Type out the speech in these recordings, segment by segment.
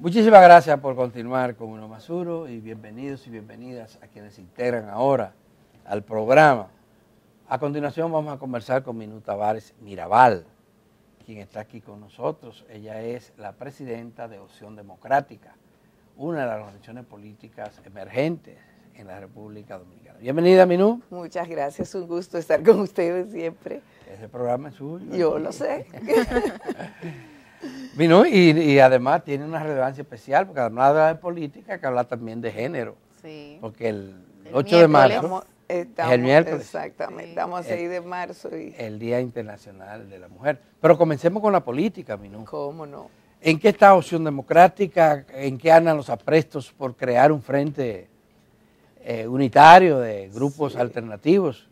Muchísimas gracias por continuar con Uno Más y bienvenidos y bienvenidas a quienes se integran ahora al programa. A continuación vamos a conversar con Minú Tavares Mirabal, quien está aquí con nosotros. Ella es la presidenta de Opción Democrática, una de las organizaciones políticas emergentes en la República Dominicana. Bienvenida, Minú. Muchas gracias, un gusto estar con ustedes siempre. Ese programa es suyo. Yo lo sé. y, además tiene una relevancia especial, porque además de política, que habla también de género. Porque el, 8 de marzo. Eh, el miércoles. Exactamente, de marzo. Y... El Día Internacional de la Mujer. Pero comencemos con la política, Minú. ¿Cómo no? ¿En qué está Opción Democrática? ¿En qué andan los aprestos por crear un frente eh, unitario de grupos alternativos?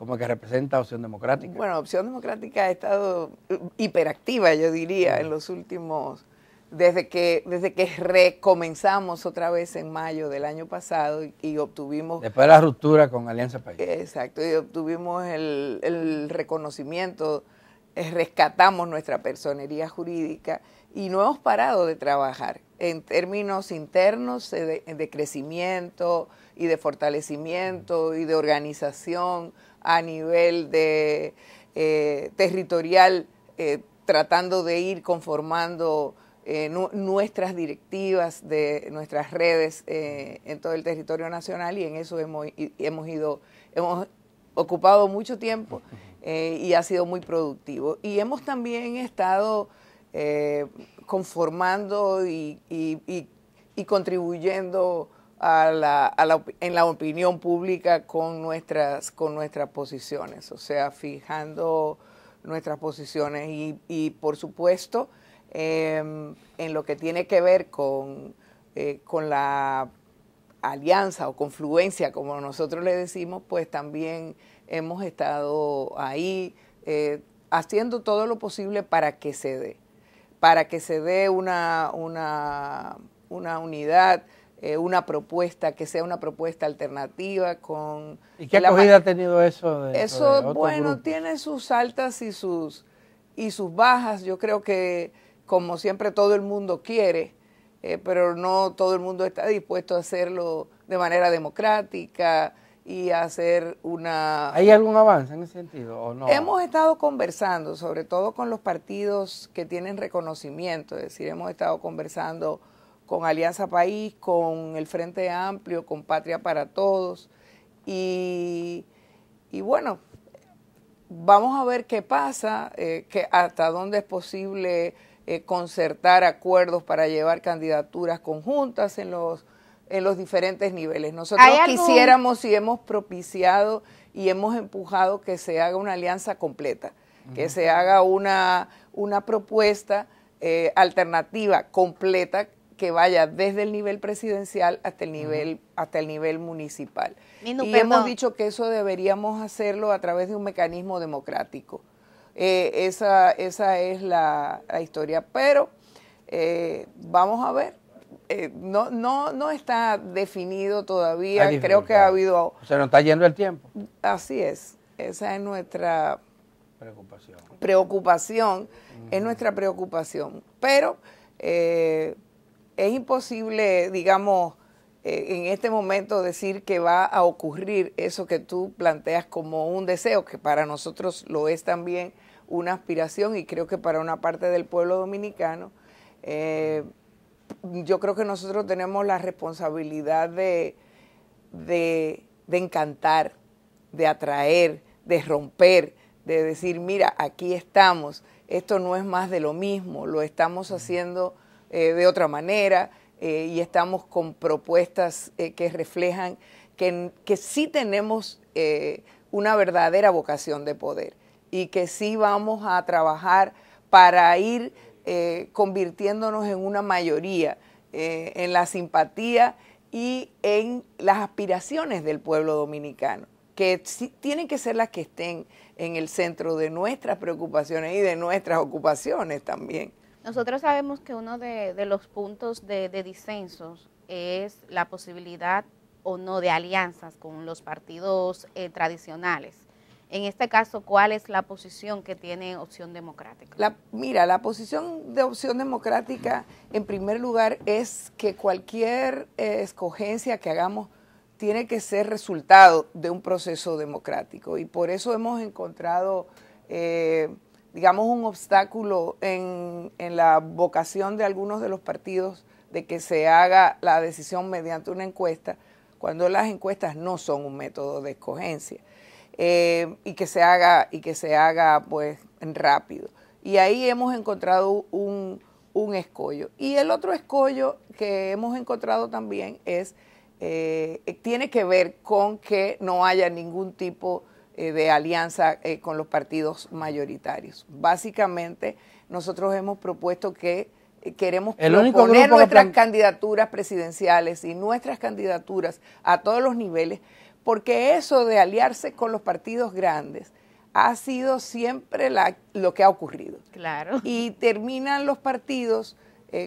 como que representa Opción Democrática. Bueno, Opción Democrática ha estado hiperactiva, yo diría, en mm. los últimos, desde que, desde que recomenzamos otra vez en mayo del año pasado y, obtuvimos... Después de la ruptura con Alianza País. Exacto, y obtuvimos el, reconocimiento, eh, rescatamos nuestra personería jurídica y no hemos parado de trabajar en términos internos de crecimiento y de fortalecimiento y de organización a nivel de, eh, territorial, eh, tratando de ir conformando eh, nuestras directivas de nuestras redes en todo el territorio nacional y en eso hemos, hemos ido, hemos ocupado mucho tiempo y ha sido muy productivo. Y hemos también estado conformando y contribuyendo en la opinión pública con nuestras, con nuestras posiciones, o sea, fijando nuestras posiciones y, por supuesto, em, en lo que tiene que ver con, eh, con la alianza o confluencia, como nosotros le decimos, pues también hemos estado ahí eh, haciendo todo lo posible para que se dé, para que se dé una, una, una unidad eh, una propuesta que sea una propuesta alternativa con... ¿Y qué acogida ha tenido eso? eso, bueno, tiene sus altas y sus, y sus bajas. Yo creo que, como siempre, todo el mundo quiere, eh, pero no todo el mundo está dispuesto a hacerlo de manera democrática y a hacer una... ¿Hay algún avance en ese sentido o no? Hemos estado conversando, sobre todo con los partidos que tienen reconocimiento, es decir, hemos estado conversando con Alianza País, con el Frente Amplio, con Patria para Todos. Y, bueno, vamos a ver qué pasa, eh, hasta dónde es posible eh, concertar acuerdos para llevar candidaturas conjuntas en los, en los diferentes niveles. Nosotros quisiéramos y hemos propiciado y hemos empujado que se haga una alianza completa, que se haga una, una propuesta eh, alternativa completa que vaya desde el nivel presidencial hasta el nivel, hasta el nivel municipal. y hemos dicho que eso deberíamos hacerlo a través de un mecanismo democrático. Eh, esa, esa es la, historia. Pero eh, vamos a ver. Eh, no, no, no está definido todavía. Creo que ha habido. Se nos está yendo el tiempo. Así es. Esa es nuestra preocupación. Preocupación. Es nuestra preocupación. Pero es imposible, digamos, eh, en este momento decir que va a ocurrir eso que tú planteas como un deseo, que para nosotros lo es también una aspiración y creo que para una parte del pueblo dominicano. Eh, yo creo que nosotros tenemos la responsabilidad de, de encantar, de atraer, de romper, de decir, mira, aquí estamos, esto no es más de lo mismo, lo estamos haciendo eh, de otra manera eh, y estamos con propuestas eh, que reflejan que, sí tenemos una verdadera vocación de poder y que sí vamos a trabajar para ir convirtiéndonos en una mayoría, en la simpatía y en las aspiraciones del pueblo dominicano, que sí, tienen que ser las que estén en el centro de nuestras preocupaciones y de nuestras ocupaciones también. Nosotros sabemos que uno de, los puntos de, de, disensos es la posibilidad o no de alianzas con los partidos eh, tradicionales. En este caso, ¿cuál es la posición que tiene Opción Democrática? mira, la posición de Opción Democrática, en primer lugar, es que cualquier eh, escogencia que hagamos tiene que ser resultado de un proceso democrático. Y por eso hemos encontrado eh, digamos, un obstáculo en, en la vocación de algunos de los partidos de que se haga la decisión mediante una encuesta, cuando las encuestas no son un método de escogencia, eh, y que se haga, y que se haga pues rápido. Y ahí hemos encontrado un, escollo. Y el otro escollo que hemos encontrado también es, eh, tiene que ver con que no haya ningún tipo de eh, de alianza eh, con los partidos mayoritarios. Básicamente, nosotros hemos propuesto que eh, queremos el nuestras candidaturas presidenciales y nuestras candidaturas a todos los niveles, porque eso de aliarse con los partidos grandes ha sido siempre lo que ha ocurrido. Claro. Y terminan los partidos,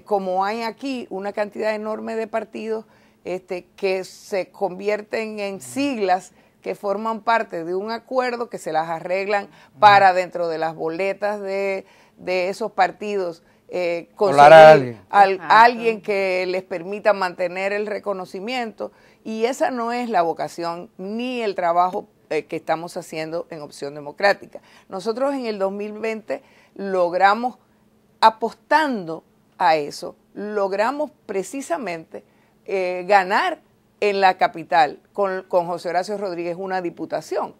como hay aquí una cantidad enorme de partidos este, que se convierten en siglas que forman parte de un acuerdo que se las arreglan para dentro de las boletas de, esos partidos. Eh, a alguien. que les permita mantener el reconocimiento y esa no es la vocación ni el trabajo eh, que estamos haciendo en Opción Democrática. Nosotros en el 2020 logramos, apostando a eso, logramos precisamente eh, ganar en la capital con, José Horacio Rodríguez una diputación.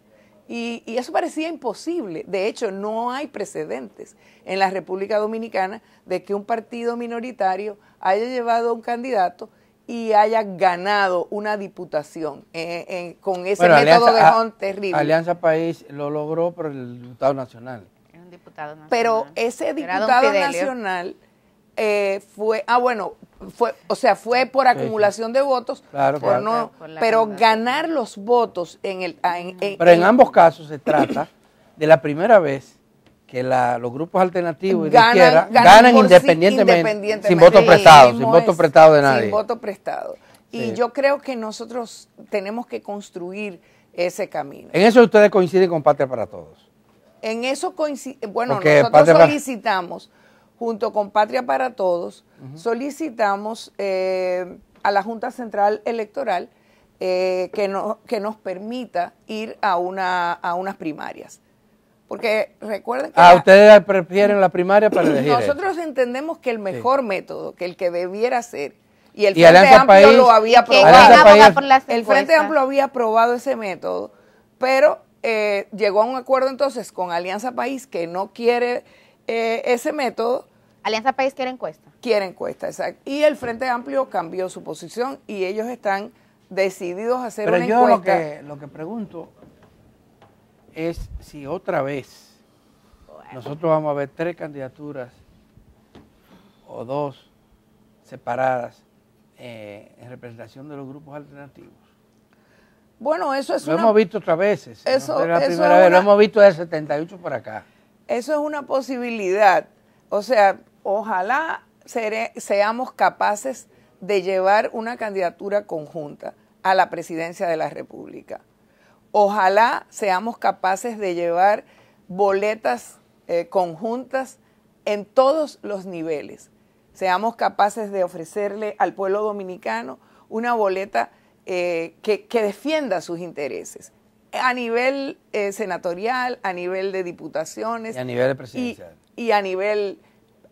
Y, y, eso parecía imposible. De hecho, no hay precedentes en la República Dominicana de que un partido minoritario haya llevado a un candidato y haya ganado una diputación eh, eh, con ese método de ah, Hunt terrible. Alianza País lo logró por el diputado nacional. Pero ese diputado nacional eh, fue, ah bueno, o sea, fue por acumulación de votos, pero ganar los votos en el... Ah, pero en, ambos casos se trata de la primera vez que los grupos alternativos y de izquierda ganan, independientemente, sin voto prestado, sin voto prestado de nadie. Sin voto prestado. Y yo creo que nosotros tenemos que construir ese camino. En eso ustedes coinciden con Patria para Todos. En eso coinciden, bueno, nosotros solicitamos junto con Patria para Todos, solicitamos eh, a la Junta Central Electoral eh, que, no, que nos permita ir a, una, a unas primarias. Porque recuerden que... Ah, ustedes prefieren la primaria para elegir. Nosotros entendemos que el mejor método, que el que debiera ser, y el Frente Amplio lo había aprobado. El Frente Amplio había aprobado ese método, pero eh, llegó a un acuerdo entonces con Alianza País que no quiere ese método Alianza País quiere encuesta. Quiere encuesta, exacto. Y el Frente Amplio cambió su posición y ellos están decididos a hacer Pero una encuesta. Lo que, lo que pregunto es si otra vez nosotros vamos a ver tres candidaturas o dos separadas eh, en representación de los grupos alternativos. Bueno, eso es lo hemos visto otras veces. Eso, lo hemos visto desde 78 por acá. Eso es una posibilidad. O sea, ojalá seamos capaces de llevar una candidatura conjunta a la presidencia de la República. Ojalá seamos capaces de llevar boletas eh, conjuntas en todos los niveles. Seamos capaces de ofrecerle al pueblo dominicano una boleta eh, que, defienda sus intereses a nivel eh, senatorial, a nivel de diputaciones. Y a nivel presidencial. y a nivel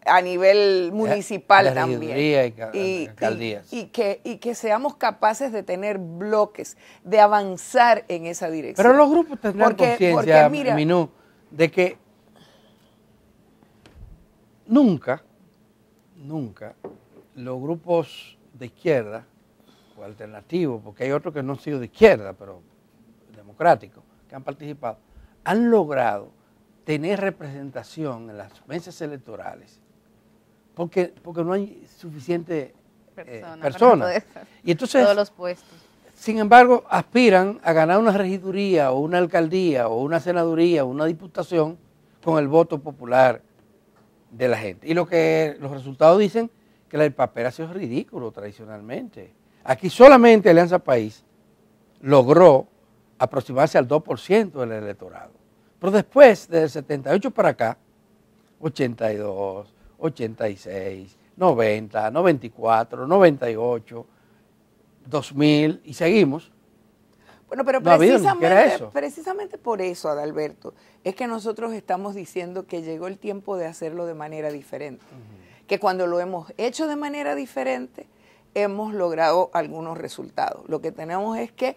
a nivel municipal también. Y, que, y que seamos capaces de tener bloques, de avanzar en esa dirección. Pero los grupos tendrán conciencia, de que nunca, nunca los grupos de izquierda o alternativos, porque hay otros que no han sido de izquierda, pero democráticos, que han participado, han logrado tener representación en las mesas electorales porque, porque no hay suficiente eh, Persona, Y entonces, Sin embargo, aspiran a ganar una regiduría o una alcaldía o una senaduría o una diputación con el voto popular de la gente. Y lo que los resultados dicen que el papel ha sido ridículo tradicionalmente. Aquí solamente Alianza País logró aproximarse al 2% del electorado. Pero después, desde del 78 para acá, 82, 86, 90, 94, 98, 2000 y seguimos. Bueno, pero precisamente, precisamente por eso, Adalberto, es que nosotros estamos diciendo que llegó el tiempo de hacerlo de manera diferente. Que cuando lo hemos hecho de manera diferente, hemos logrado algunos resultados. Lo que tenemos es que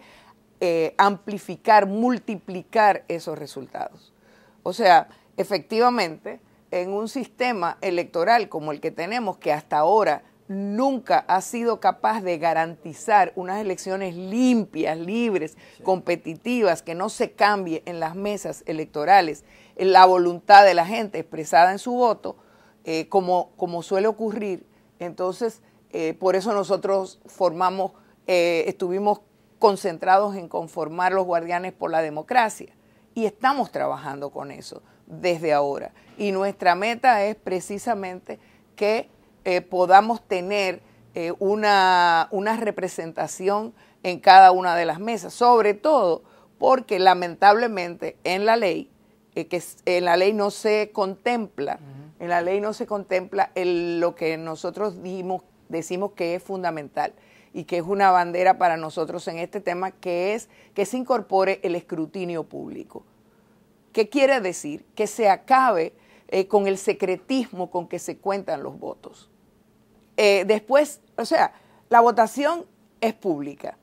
eh, amplificar, multiplicar esos resultados. O sea, efectivamente, en un sistema electoral como el que tenemos, que hasta ahora nunca ha sido capaz de garantizar unas elecciones limpias, libres, competitivas, que no se cambie en las mesas electorales la voluntad de la gente expresada en su voto, eh, como, suele ocurrir. Entonces, eh, por eso nosotros formamos, eh, estuvimos concentrados en conformar los guardianes por la democracia. Y estamos trabajando con eso desde ahora. Y nuestra meta es precisamente que eh, podamos tener eh, una, una representación en cada una de las mesas, sobre todo porque lamentablemente en la ley, eh, que en la ley no se contempla, en la ley no se contempla lo que nosotros decimos que es fundamental, y que es una bandera para nosotros en este tema, que es que se incorpore el escrutinio público. ¿Qué quiere decir? Que se acabe eh, con el secretismo con que se cuentan los votos. Eh, después, o sea, la votación es pública.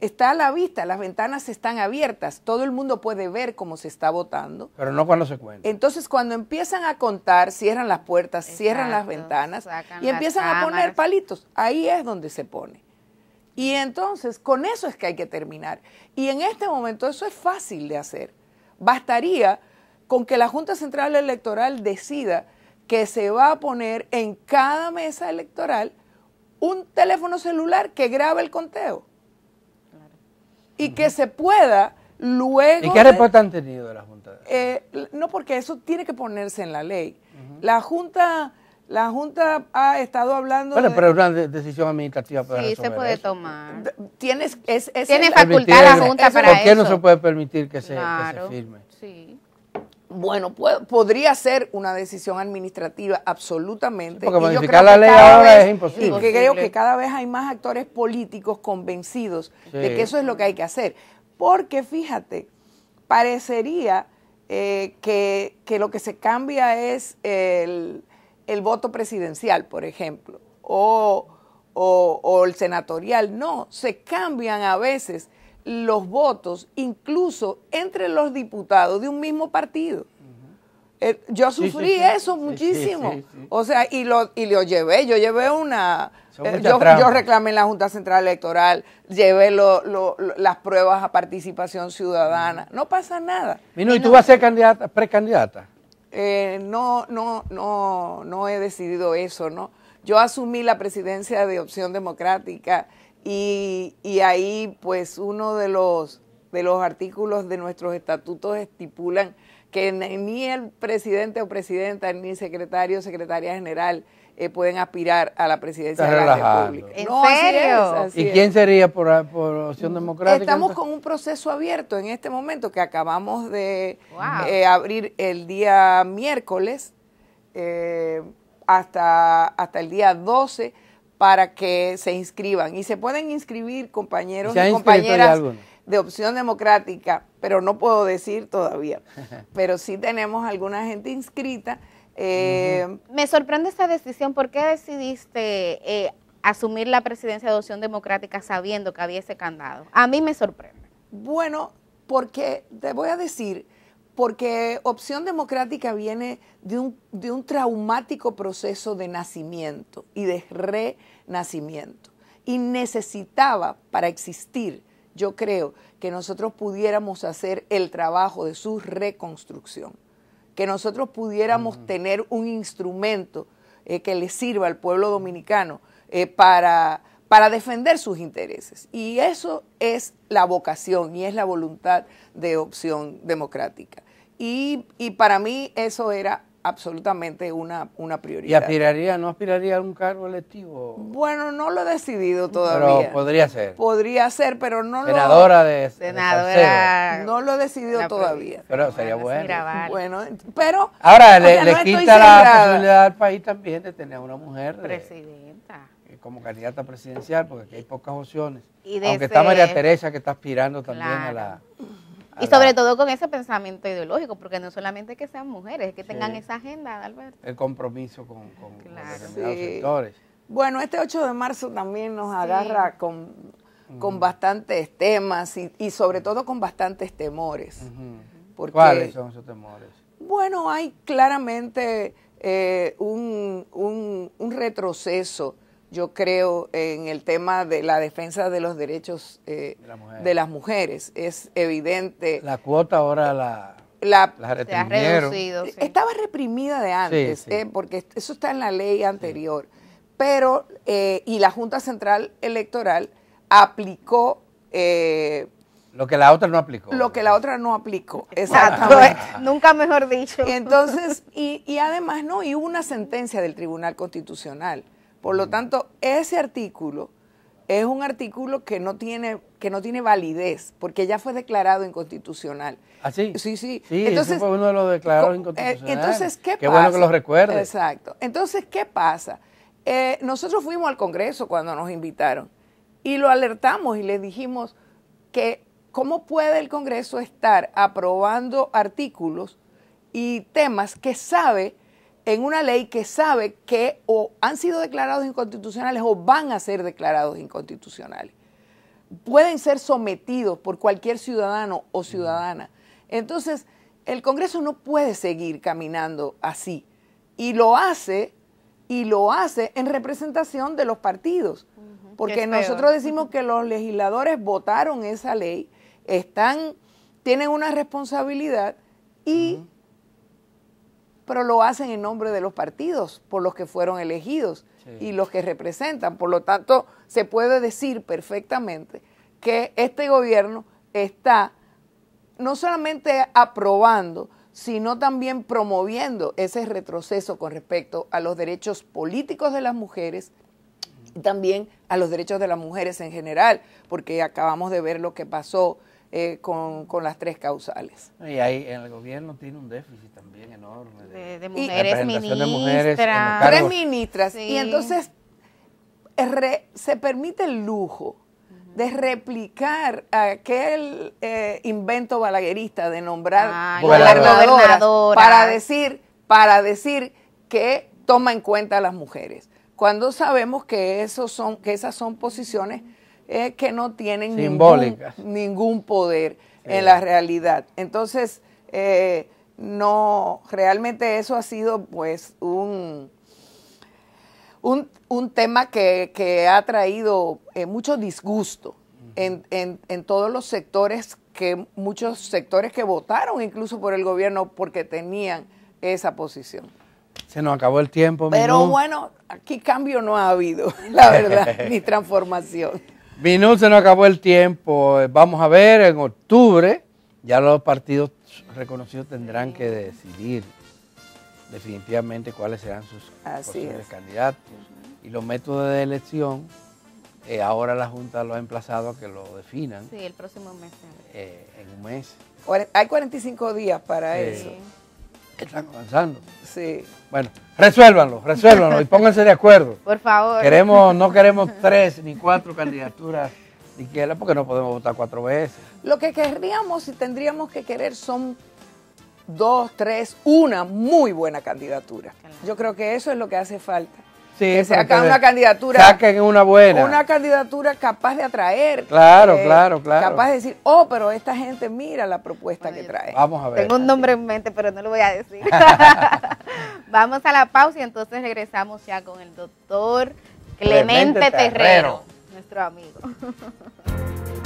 Está a la vista, las ventanas están abiertas, todo el mundo puede ver cómo se está votando. Pero no cuando se cuenta. Entonces, cuando empiezan a contar, cierran las puertas, cierran las ventanas y empiezan a poner palitos. Ahí es donde se pone. Y entonces, con eso es que hay que terminar. Y en este momento eso es fácil de hacer. Bastaría con que la Junta Central Electoral decida que se va a poner en cada mesa electoral un teléfono celular que grabe el conteo. Y que se pueda luego... ¿Y qué respuesta han tenido de la Junta? Eh, no, porque eso tiene que ponerse en la ley. La Junta la Junta ha estado hablando. Bueno, pero es una decisión administrativa Sí, se puede tomar. Tienes, Tiene facultad la Junta eso, ¿por qué no se puede permitir que se, firme? Sí. Bueno, podría ser una decisión administrativa, absolutamente. porque modificar la ley ahora es imposible. Porque creo que cada vez hay más actores políticos convencidos de que eso es lo que hay que hacer. Porque fíjate, parecería eh, que lo que se cambia es el el voto presidencial, por ejemplo, o, el senatorial. No, se cambian a veces los votos, incluso entre los diputados de un mismo partido. Eh, yo sufrí eso muchísimo. O sea, y lo, y lo llevé. Yo llevé una. Eh, yo, yo, reclamé en la Junta Central Electoral, llevé lo, las pruebas a participación ciudadana. No pasa nada. ¿y, tú vas a ser candidata, precandidata? Eh, no, no, no, no he decidido eso, ¿no? Yo asumí la presidencia de Opción Democrática y, y ahí pues uno de los, de los artículos de nuestros estatutos estipulan que ni el presidente o presidenta, ni secretario o secretaria general eh, pueden aspirar a la presidencia de la República. ¿En serio? ¿Y quién sería por, opción democrática? Estamos con un proceso abierto en este momento que acabamos de eh, abrir el día miércoles eh, hasta, hasta el día 12 para que se inscriban. Y se pueden inscribir compañeros y, y compañeras de opción democrática, pero no puedo decir todavía. pero sí tenemos alguna gente inscrita eh, me sorprende esta decisión. ¿Por qué decidiste eh, asumir la presidencia de opción Democrática sabiendo que había ese candado? A mí me sorprende. Bueno, porque te voy a decir, porque Opción Democrática viene de un, de un traumático proceso de nacimiento y de renacimiento. Y necesitaba para existir, yo creo, que nosotros pudiéramos hacer el trabajo de su reconstrucción que nosotros pudiéramos tener un instrumento eh, que le sirva al pueblo dominicano eh, para, para defender sus intereses. Y eso es la vocación y es la voluntad de opción democrática. Y, y para mí eso era absolutamente una, una prioridad. ¿Y aspiraría, no aspiraría a un cargo electivo? Bueno, no lo he decidido todavía. Pero podría ser. Podría ser, pero no Senadora lo... De, Senadora No lo he decidido todavía. Pero sería bueno. pero... Ahora, le, quita la posibilidad al país también de tener una mujer... Eh, eh, como candidata presidencial, porque aquí hay pocas opciones. Y Aunque está María Teresa, que está aspirando también a la y sobre todo con ese pensamiento ideológico, porque no solamente que sean mujeres, es que tengan esa agenda, Alberto. El compromiso con, con, claro. sectores. Bueno, este 8 de marzo también nos agarra con, mm. bastantes temas y, sobre mm. todo con bastantes temores. ¿Cuáles son esos temores? Bueno, hay claramente eh, un, un, un, retroceso yo creo, en el tema de la defensa de los derechos eh, de, las mujeres. Es evidente. La cuota ahora la... La, se ha Estaba reprimida de antes, eh, porque eso está en la ley anterior. Pero, eh, y la Junta Central Electoral aplicó lo que la otra no aplicó. Lo que la otra no aplicó, exactamente. Nunca mejor dicho. Entonces, y, y, además, no, y hubo una sentencia del Tribunal Constitucional por lo mm. tanto, ese artículo es un artículo que no tiene que no tiene validez, porque ya fue declarado inconstitucional. ¿Ah, sí? Sí, sí. entonces, fue uno de los declarados eh, inconstitucionales. Entonces, ¿qué, Qué bueno que lo recuerdes. Exacto. Entonces, ¿qué pasa? Eh, nosotros fuimos al Congreso cuando nos invitaron y lo alertamos y le dijimos que cómo puede el Congreso estar aprobando artículos y temas que sabe en una ley que sabe que o han sido declarados inconstitucionales o van a ser declarados inconstitucionales. Pueden ser sometidos por cualquier ciudadano o ciudadana. Entonces, el Congreso no puede seguir caminando así. Y lo hace, y lo hace en representación de los partidos. Porque nosotros decimos que los legisladores votaron esa ley, están, tienen una responsabilidad y pero lo hacen en nombre de los partidos por los que fueron elegidos y los que representan. Por lo tanto, se puede decir perfectamente que este gobierno está no solamente aprobando, sino también promoviendo ese retroceso con respecto a los derechos políticos de las mujeres y también a los derechos de las mujeres en general, porque acabamos de ver lo que pasó eh, con, las tres causales. Y ahí el gobierno tiene un déficit también enorme. De, mujeres, ministras. tres ministras. Y entonces se permite el lujo de replicar aquel eh, invento balaguerista de nombrar para decir para decir que toma en cuenta a las mujeres cuando sabemos que esos son que esas son posiciones es que no tienen ningún, ningún, poder en la realidad. Entonces, eh, no, realmente eso ha sido pues un, un, tema que, ha traído eh, mucho disgusto en, todos los sectores que muchos sectores que votaron incluso por el gobierno porque tenían esa posición. Se nos acabó el tiempo. Pero bueno, aquí cambio no ha habido, la verdad, ni transformación. Minuto, se nos acabó el tiempo. Vamos a ver, en octubre ya los partidos reconocidos tendrán que decidir definitivamente cuáles serán sus posibles candidatos. Y los métodos de elección, eh, ahora la Junta lo ha emplazado a que lo definan. Sí, el próximo mes. en eh, un mes. Hay 45 días para eso están avanzando. Sí. Bueno, resuélvanlo, resuélvanlo y pónganse de acuerdo. Por favor. Queremos, no queremos tres ni cuatro candidaturas siquiera porque no podemos votar cuatro veces. Lo que querríamos y tendríamos que querer son dos, tres, una muy buena candidatura. Yo creo que eso es lo que hace falta sí sacan una candidatura. una buena. Una candidatura capaz de atraer. Claro, eh, claro, claro. Capaz de decir, oh, pero esta gente mira la propuesta que trae. Vamos a ver. Tengo un nombre en mente, pero no lo voy a decir. vamos a la pausa y entonces regresamos ya con el doctor Clemente, Terrero, nuestro amigo.